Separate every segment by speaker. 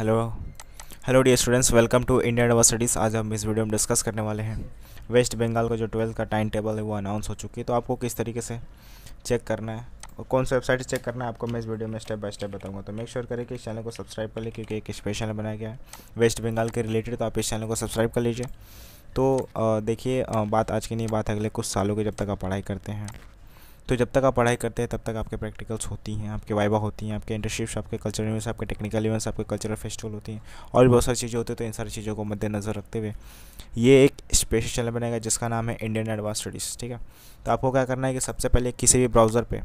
Speaker 1: hello hello the students welcome to India universities आज हम इस वीडियो में डिस्कस करने वाले हैं वेस्ट बंगाल का जो ट्वेल्थ का टाइम टेबल है वो अनाउंस हो चुकी है तो आपको किस तरीके से चेक करना है और कौन सा वेबसाइट चेक करना है आपको मैं इस वीडियो में स्टेप बाय स्टेप बताऊंगा तो मेक श्योर sure करें कि इस चैनल को सब्सक्राइब कर लें क्योंकि एक स्पेशल बनाया गया है वेस्ट बंगाल के रिलेटेड तो आप इस चैनल को सब्सक्राइब कर लीजिए तो देखिए बात आज की नहीं बात अगले कुछ सालों की जब तक आप पढ़ाई करते हैं तो जब तक आप पढ़ाई करते हैं तब तक आपके प्रैक्टिकल्स होती हैं आपके वाइवा होती हैं आपके इंटरशिप्स आपके कल्चरल इवेंट्स आपके टेक्निकल इवेंट्स आपके कल्चरल फेस्टिवल होती हैं और भी बहुत सारी चीज़ें होती है तो इन सारी चीज़ों को मद्देनज़र रखते हुए ये एक स्पेशल चैनल बनेगा जिसका नाम है इंडियन एडवांस स्टडीज़ ठीक है तो आपको क्या करना है कि सबसे पहले किसी भी ब्राउज़र पर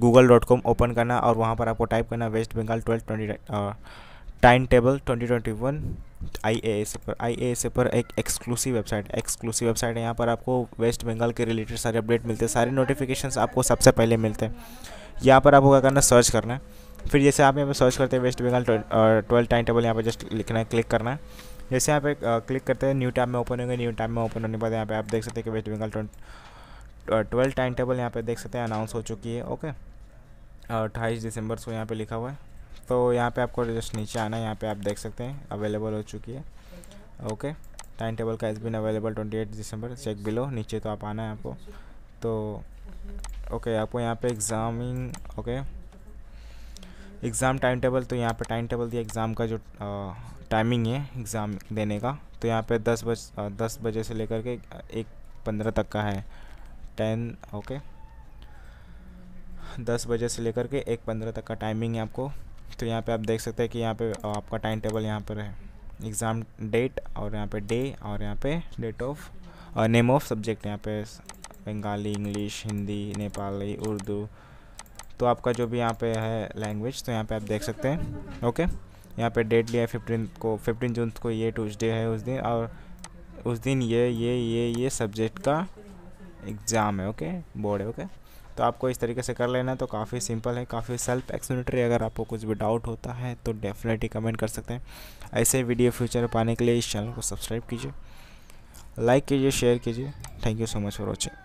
Speaker 1: गूगल डॉट कॉम ओपन करना और वहाँ पर आपको टाइप करना West Bengal twelve twenty time table 2021 S पर आईएएस पर एक एक्सक्लूसिव वेबसाइट एक्सक्लूसिव वेबसाइट है यहाँ पर आपको वेस्ट बंगाल के रिलेटेड सारे अपडेट मिलते हैं सारे नोटिफिकेशन आपको सबसे पहले मिलते हैं यहाँ पर आपको क्या करना सर्च करना है फिर जैसे आप यहाँ पर सर्च करते हैं West Bengal twelfth time table यहाँ पर जस्ट लिखना है क्लिक करना है जैसे यहाँ पे क्लिक करते हैं न्यू टैब में ओपन होंगे न्यू टैब में ओपन होने के बाद यहाँ पे आप देख सकते हैं कि West Bengal twelfth time table यहाँ पे देख सकते हैं अनाउंस हो चुकी है ओके अट्ठाईस दिसंबर को यहाँ पे लिखा हुआ है तो यहाँ पे आपको जस्ट नीचे आना है यहाँ पे आप देख सकते हैं अवेलेबल हो चुकी है ओके टाइम टेबल का has been available twenty eight December check below नीचे तो आप आना है आपको तो ओके आपको यहाँ पे एग्ज़ामिंग ओके एग्ज़ाम टाइम टेबल तो यहाँ पे टाइम टेबल दिया एग्ज़ाम का जो टाइमिंग है एग्ज़ाम देने का तो यहाँ पे दस बज दस बजे से लेकर के एक पंद्रह तक का है टेन ओके दस बजे से लेकर के एक पंद्रह तक का टाइमिंग है आपको तो यहाँ पे आप देख सकते हैं कि यहाँ पे आपका टाइम टेबल यहाँ पर है एग्ज़ाम डेट और यहाँ पे डे और यहाँ पे डेट ऑफ और नेम ऑफ सब्जेक्ट यहाँ पे बंगाली इंग्लिश हिंदी नेपाली उर्दू तो आपका जो भी यहाँ पे है लैंग्वेज तो यहाँ पे आप देख सकते हैं ओके यहाँ पे डेट लिया है फिफ्टीन को फिफ्टीन जून को ये ट्यूजडे है उस दिन और उस दिन ये ये ये ये सब्जेक्ट का एग्ज़ाम है ओके बोर्ड है ओके तो आपको इस तरीके से कर लेना है तो काफ़ी सिंपल है काफ़ी सेल्फ एक्सप्लेनेटरी अगर आपको कुछ भी डाउट होता है तो डेफिनेटली कमेंट कर सकते हैं ऐसे वीडियो फ्यूचर पाने के लिए इस चैनल को सब्सक्राइब कीजिए लाइक कीजिए शेयर कीजिए thank you so much for watching